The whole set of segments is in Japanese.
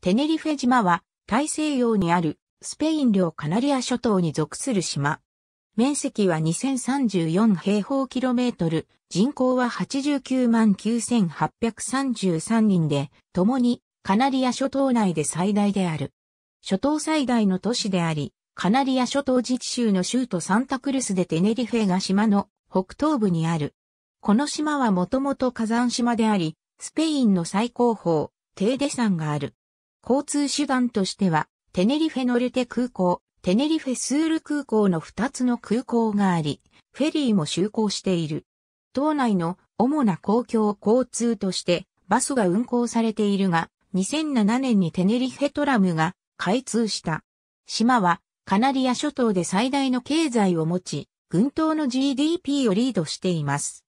テネリフェ島は大西洋にあるスペイン領カナリア諸島に属する島。面積は2034平方キロメートル、人口は89万9833人で、共にカナリア諸島内で最大である。諸島最大の都市であり、カナリア諸島自治州の州都サンタクルスでテネリフェが島の北東部にある。この島はもともと火山島であり、スペインの最高峰、テーデ山がある。交通手段としては、テネリフェノルテ空港、テネリフェスール空港の2つの空港があり、フェリーも就航している。島内の主な公共交通としてバスが運行されているが、2007年にテネリフェトラムが開通した。島はカナリア諸島で最大の経済を持ち、群島の GDP をリードしています。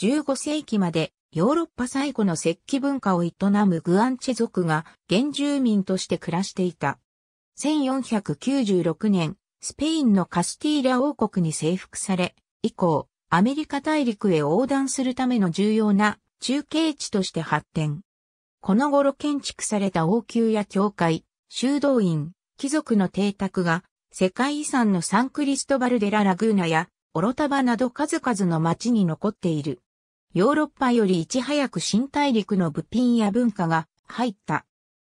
15世紀までヨーロッパ最古の石器文化を営むグアンチェ族が原住民として暮らしていた。1496年、スペインのカスティーラ王国に征服され、以降、アメリカ大陸へ横断するための重要な中継地として発展。この頃建築された王宮や教会、修道院、貴族の邸宅が世界遺産のサンクリストバルデラ・ラグーナやオロタバなど数々の町に残っている。ヨーロッパよりいち早く新大陸の物品や文化が入った。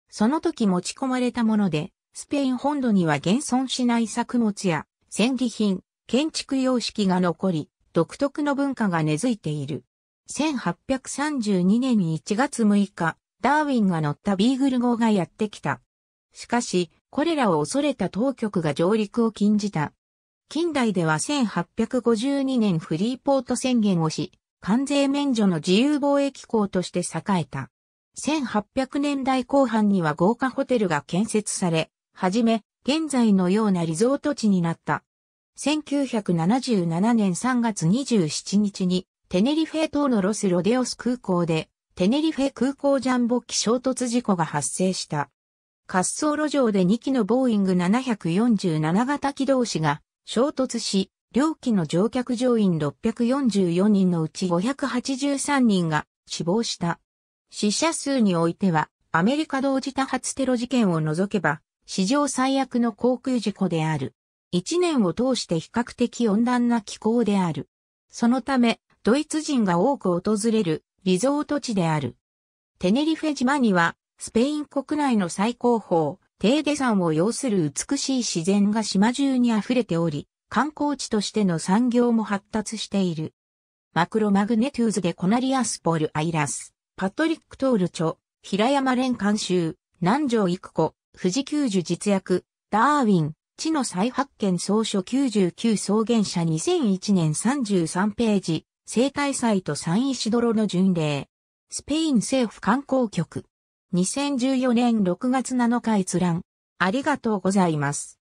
その時持ち込まれたもので、スペイン本土には現存しない作物や戦利品、建築様式が残り、独特の文化が根付いている。1832年1月6日、ダーウィンが乗ったビーグル号がやってきた。しかし、これらを恐れた当局が上陸を禁じた。近代では1852年フリーポート宣言をし、関税免除の自由貿易港として栄えた。1800年代後半には豪華ホテルが建設され、はじめ、現在のようなリゾート地になった。1977年3月27日に、テネリフェ島のロスロデオス空港で、テネリフェ空港ジャンボ機衝突事故が発生した。滑走路上で2機のボーイング747型機同士が衝突し、両機の乗客乗員644人のうち583人が死亡した。死者数においては、アメリカ同時多発テロ事件を除けば、史上最悪の航空事故である。一年を通して比較的温暖な気候である。そのため、ドイツ人が多く訪れるリゾート地である。テネリフェ島には、スペイン国内の最高峰、テーデ山を要する美しい自然が島中に溢れており、観光地としての産業も発達している。マクロマグネトゥーズでコナリアスポールアイラス、パトリックトール著、平山連監修、南條育子、富士九助実役、ダーウィン、地の再発見総書99草原社2001年33ページ、生態祭とサンイシドロの巡礼。スペイン政府観光局。2014年6月7日閲覧。ありがとうございます。